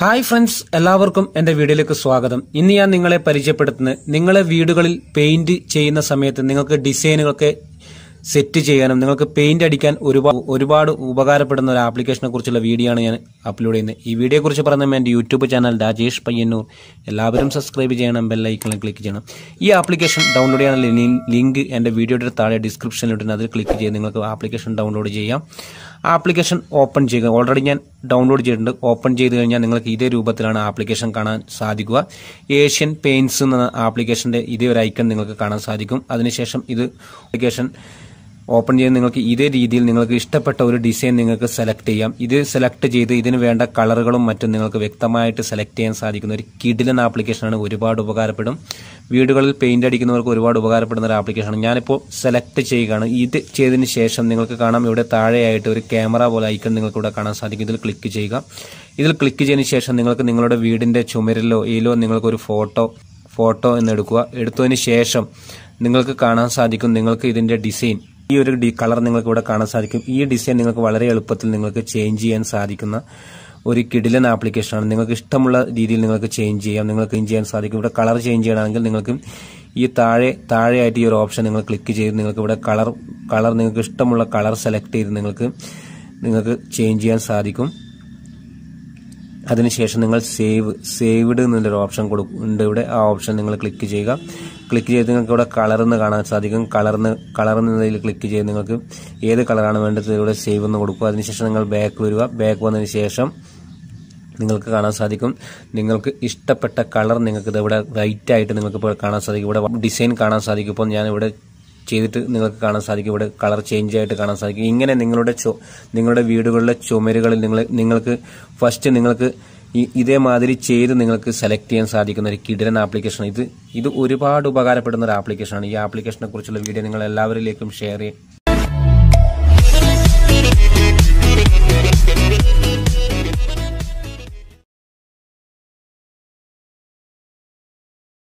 hi friends എല്ലാവർക്കും എന്റെ വീഡിയോയിലേക്ക് സ്വാഗതം ഇന്ന് ഞാൻ നിങ്ങളെ പരിചയപ്പെടുത്തുന്നത് നിങ്ങളെ വീടുകളിൽ പെയിന്റ് ചെയ്യുന്ന സമയത്ത് നിങ്ങൾക്ക് ഡിസൈനുകളൊക്കെ സെറ്റ് ചെയ്യാനും നിങ്ങൾക്ക് പെയിന്റ് അടിക്കാൻ ഒരുപാട് ഒരുപാട് ഉപകാരപ്പെടുന്ന ഒരു ആപ്ലിക്കേഷനെ കുറിച്ചുള്ള വീഡിയോ ആണ് ഞാൻ അപ്ലോഡ് ചെയ്യുന്നത് ഈ വീഡിയോ കുറിച്ച് പറയുന്നത് എൻ്റെ യൂട്യൂബ് ചാനൽ രാജേഷ് പയ്യന്നൂർ എല്ലാവരും സബ്സ്ക്രൈബ് ചെയ്യണം ബെല്ലൈക്കണിൽ ക്ലിക്ക് ചെയ്യണം ഈ ആപ്ലിക്കേഷൻ ഡൗൺലോഡ് ചെയ്യാനുള്ള ലിങ്ക് എൻ്റെ വീഡിയോയുടെ താഴെ ഡിസ്ക്രിപ്ഷനിലിട്ടുണ്ട് അതിൽ ക്ലിക്ക് ചെയ്ത് നിങ്ങൾക്ക് ആപ്ലിക്കേഷൻ ഡൗൺലോഡ് ചെയ്യാം ആപ്ലിക്കേഷൻ ഓപ്പൺ ചെയ്യുക ഓൾറെഡി ഞാൻ ഡൗൺലോഡ് ചെയ്തിട്ടുണ്ട് ഓപ്പൺ ചെയ്ത് കഴിഞ്ഞാൽ നിങ്ങൾക്ക് ഇതേ രൂപത്തിലാണ് ആപ്ലിക്കേഷൻ കാണാൻ സാധിക്കുക ഏഷ്യൻ പെയിൻസ് എന്ന ആപ്ലിക്കേഷൻ്റെ ഇതേ ഒരു ഐക്കൺ നിങ്ങൾക്ക് കാണാൻ സാധിക്കും അതിനുശേഷം ഇത് ആപ്ലിക്കേഷൻ ഓപ്പൺ ചെയ്ത് നിങ്ങൾക്ക് ഇതേ രീതിയിൽ നിങ്ങൾക്ക് ഇഷ്ടപ്പെട്ട ഒരു ഡിസൈൻ നിങ്ങൾക്ക് സെലക്ട് ചെയ്യാം ഇത് സെലക്ട് ചെയ്ത് ഇതിന് വേണ്ട കളറുകളും മറ്റും നിങ്ങൾക്ക് വ്യക്തമായിട്ട് സെലക്ട് ചെയ്യാൻ സാധിക്കുന്ന ഒരു കിഡിലെന്ന ആപ്ലിക്കേഷനാണ് ഒരുപാട് ഉപകാരപ്പെടും വീടുകളിൽ പെയിന്റ് അടിക്കുന്നവർക്ക് ഒരുപാട് ഉപകാരപ്പെടുന്ന ഒരു ആപ്ലിക്കേഷനാണ് ഞാനിപ്പോൾ സെലക്ട് ചെയ്യുകയാണ് ഇത് ചെയ്തതിന് ശേഷം നിങ്ങൾക്ക് കാണാം ഇവിടെ താഴെയായിട്ട് ഒരു ക്യാമറ പോലെ ഐക്കൺ നിങ്ങൾക്ക് ഇവിടെ കാണാൻ സാധിക്കും ഇതിൽ ക്ലിക്ക് ചെയ്യുക ഇതിൽ ക്ലിക്ക് ചെയ്തതിന് ശേഷം നിങ്ങൾക്ക് നിങ്ങളുടെ വീടിന്റെ ചുമരിലോ ഇതിലോ നിങ്ങൾക്കൊരു ഫോട്ടോ ഫോട്ടോ എന്ന് എടുക്കുക എടുത്തതിന് ശേഷം നിങ്ങൾക്ക് കാണാൻ സാധിക്കും നിങ്ങൾക്ക് ഇതിന്റെ ഡിസൈൻ ഈ ഒരു കളർ നിങ്ങൾക്ക് ഇവിടെ കാണാൻ സാധിക്കും ഈ ഡിസൈൻ നിങ്ങൾക്ക് വളരെ എളുപ്പത്തിൽ നിങ്ങൾക്ക് ചേഞ്ച് ചെയ്യാൻ സാധിക്കുന്ന ഒരു കിടിലൻ ആപ്ലിക്കേഷനാണ് നിങ്ങൾക്ക് ഇഷ്ടമുള്ള രീതിയിൽ നിങ്ങൾക്ക് ചേഞ്ച് ചെയ്യാം നിങ്ങൾക്ക് ഇഞ്ച് ചെയ്യാൻ സാധിക്കും ഇവിടെ കളർ ചേഞ്ച് ചെയ്യണമെങ്കിൽ നിങ്ങൾക്ക് ഈ താഴെ താഴെയായിട്ട് ഈ ഒരു ഓപ്ഷൻ നിങ്ങൾ ക്ലിക്ക് ചെയ്ത് നിങ്ങൾക്ക് ഇവിടെ കളർ കളർ നിങ്ങൾക്ക് ഇഷ്ടമുള്ള കളർ സെലക്ട് ചെയ്ത് നിങ്ങൾക്ക് നിങ്ങൾക്ക് ചേഞ്ച് ചെയ്യാൻ സാധിക്കും അതിനുശേഷം നിങ്ങൾ സേവ് സേവ്ഡ് എന്നുള്ളൊരു ഓപ്ഷൻ കൊടുക്കുന്നുണ്ട് ഇവിടെ ആ ഓപ്ഷൻ നിങ്ങൾ ക്ലിക്ക് ചെയ്യുക ക്ലിക്ക് ചെയ്ത് നിങ്ങൾക്ക് ഇവിടെ കളർന്ന് കാണാൻ സാധിക്കും കളർന്ന് കളർന്നതിൽ ക്ലിക്ക് ചെയ്ത് നിങ്ങൾക്ക് ഏത് കളറാണ് വേണ്ടത് ഇവിടെ സേവ് എന്ന് കൊടുക്കുക അതിനുശേഷം നിങ്ങൾ ബാക്ക് വരിക ബാക്ക് വന്നതിന് ശേഷം നിങ്ങൾക്ക് കാണാൻ സാധിക്കും നിങ്ങൾക്ക് ഇഷ്ടപ്പെട്ട കളർ നിങ്ങൾക്ക് ഇവിടെ റൈറ്റ് ആയിട്ട് നിങ്ങൾക്ക് ഇപ്പോൾ കാണാൻ സാധിക്കും ഇവിടെ ഡിസൈൻ കാണാൻ സാധിക്കും ഇപ്പോൾ ഞാൻ ഇവിടെ ചെയ്തിട്ട് നിങ്ങൾക്ക് കാണാൻ സാധിക്കും ഇവിടെ കളർ ചേഞ്ച് ആയിട്ട് കാണാൻ സാധിക്കും ഇങ്ങനെ നിങ്ങളുടെ നിങ്ങളുടെ വീടുകളിലെ ചുമരുകളിൽ നിങ്ങൾ നിങ്ങൾക്ക് ഫസ്റ്റ് നിങ്ങൾക്ക് ഇതേമാതിരി ചെയ്ത് നിങ്ങൾക്ക് സെലക്ട് ചെയ്യാൻ സാധിക്കുന്ന ഒരു കിടലൻ ആപ്ലിക്കേഷൻ ഇത് ഇത് ഒരുപാട് ഉപകാരപ്പെടുന്ന ഒരു ആപ്ലിക്കേഷനാണ് ഈ ആപ്ലിക്കേഷനെ കുറിച്ചുള്ള വീഡിയോ നിങ്ങൾ എല്ലാവരിലേക്കും ഷെയർ ചെയ്യും